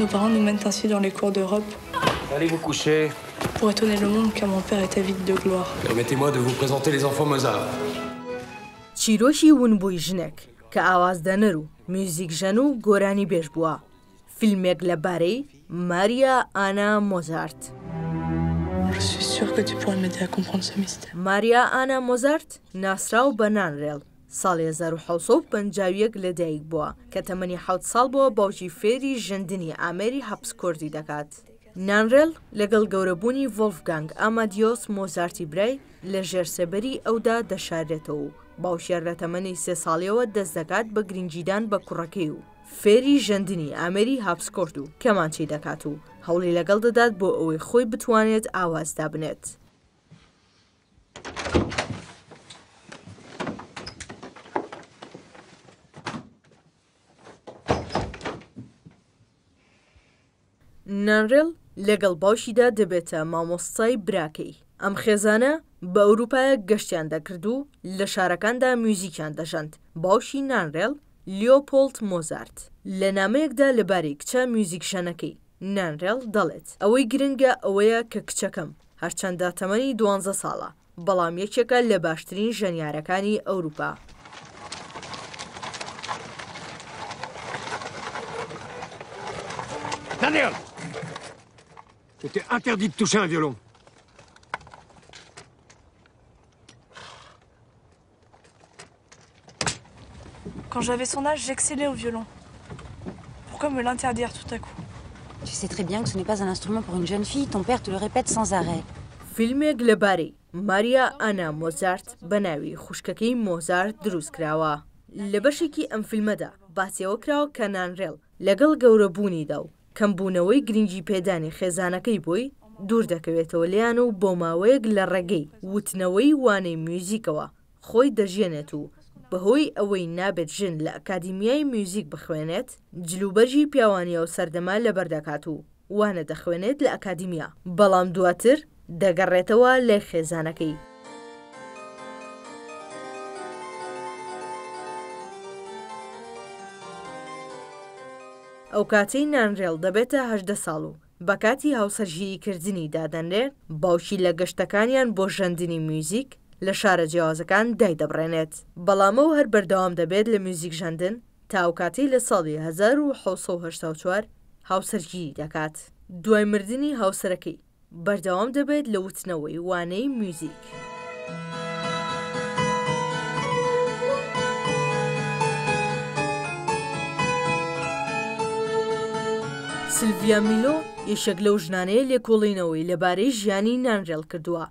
Nos parents nous mènent ainsi dans les cours d'Europe. Allez vous coucher. Pour étonner le monde car mon père est avide de gloire. Permettez-moi de vous présenter les enfants Mozart. چیرۆکی ونبووی ژنێک Maria Anna Mozart. Je suis گۆرانی que tu pourras m'aider à comprendre ce mystère. Maria Anna Mozart و bananrel. ساڵی 1950 لە دایک بووە کە تەمەنی حوت ساڵ بووە باوکی فێری ژندنی ئامێری حەبسکردی دەکات. نانرێل لەگەڵ گەورەبوونی ڤۆلفگانگ ئامادیۆس مۆزارتی برای لە ژێرسەبەری ئەودا دەشارێتەوە و باوشێر لە تەمەنی سێ ساڵیەوە دەستدەکات بە گرنجیدان بە کوڕەکەی و فێری ژەندنی ئامێری هاپسکۆرد و کەمانچی دەکات و هەوڵی لەگەڵ دەدات بۆ ئەوەی خۆی بتوانێت ئاواز دابنێت. نانرێل لەگەڵ باشیدا دەبێتە مامۆستای براکەی ئەم خێزانە بە ئەوروپایە گەشتیان دەکرد و لە شارەکاندا میوزیکیان دەژەند باوشی نانرێل لیۆپۆلت مۆزارت لە نامەیەکدا لەبارەی کچە میوزیکشانەکەی نانرێل دەڵێت ئەوەی گرنگە ئەوەیە کە کچەکەم هەرچەندە تەمەنی دوانزە ساڵە بەڵام یەکێکە لە باشترین ژەنیارەکانی ئەوروپا Daniel! C'était interdit de toucher un violon. Quand j'avais son âge, j'excellais au violon. Pourquoi me l'interdire tout à coup Tu sais très bien que ce n'est pas un instrument pour une jeune fille, ton père te le répète sans arrêt. Filmé Glebari. Maria Anna Mozart Banawi, Khushkaki Mozart druskrawa, Krawa. Le لە بەشێکی ئەم فیلمەدا باسیەوە کراوە کەنانرێڵ لەگەڵ گەورەبوونیدا کەمبوونەوەی گرنگی پێدانی خێزانەکەی بۆی دوور دەکەوێتەوە لیان و بۆ ماوەیەک لە ڕێگەی وتنەوەی وانەی میوزیکەوە خۆی دەژێنێت و بەهۆی ئەوەی نابێت ژن لە ئەکادیمیای میوزیک بخوێنێت جلوبەرژی پیاوانیە و سەردەما لە بەردەکات و وانە دەخوێنێت لە ئەکادیمیا بەڵام دواتر دەگەڕێتەوە لێ خێزانەکەی ئەو کاتەی نانرێڵ دەبێتە هەدە ساڵ و بەکاتی هاوسەرژیری کردنی دادەنرێت باوشی لە گەشتەکانیان بۆ ژەندنی میوزیک لە شارە جیاوازەکان دای دەبڕێنێت بەڵامە و هەر بەردەوام دەبێت لە میوزیک ژەندن تاوکاتی لە ساڵی 1970 هاوسەرگیری دەکات دوای مردنی هاوسەرەکەی بەردەوام دەبێت لە وتنەوەی وانەی میوزیک. سلڤیا میلۆ یەشێک لەو ژنانەیە لێکۆڵینەوەی لەبارەی ژیانی نانرێڵ کردووە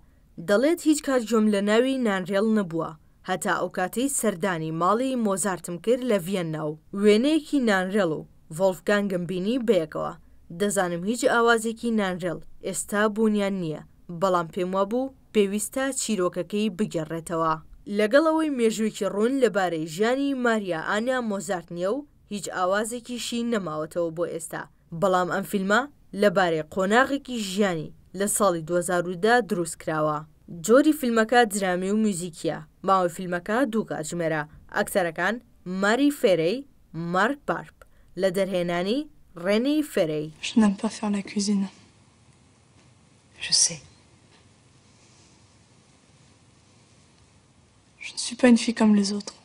دەڵێت هیچ کاتگوۆم لە ناوی نانرێڵ نەبووە هەتا ئەو کاتەی سەردانی ماڵی مۆزارتم کرد لە ڤێننا و وێنەیەکی نانرێڵ و ڤۆلفگانگمبینی بەیەکەوە دەزانم هیچ ئاوازێکی نانرێڵ ئێستا بوونیان نییە بەڵام پێم وابوو پێویستە چیرۆکەکەی بگەڕێتەوە لەگەڵەوەی مێژوویکی ڕوون لەبارەی ژیانی ماریا ئانیا مۆزارتنیە و هیچ ئاوازێکیشی نەماوەتەوە بۆ ئێستا بەڵام ئەم فیلمە لەبارێ قۆناغێکی ژیانی لە ساڵی 2010دا دروست کراوە. جۆری فیلمەکە درامی و موزیکیە ماوەی فیلمەکە دوو کاتژمێرە ئەکسەرەکان ماری فێرەی مارک بارپ لە دەرهێنانی ڕێنەی فێرەی شنم پا فێ لە کوزینە. Je sais. Je ne suis pas une fille comme les autres.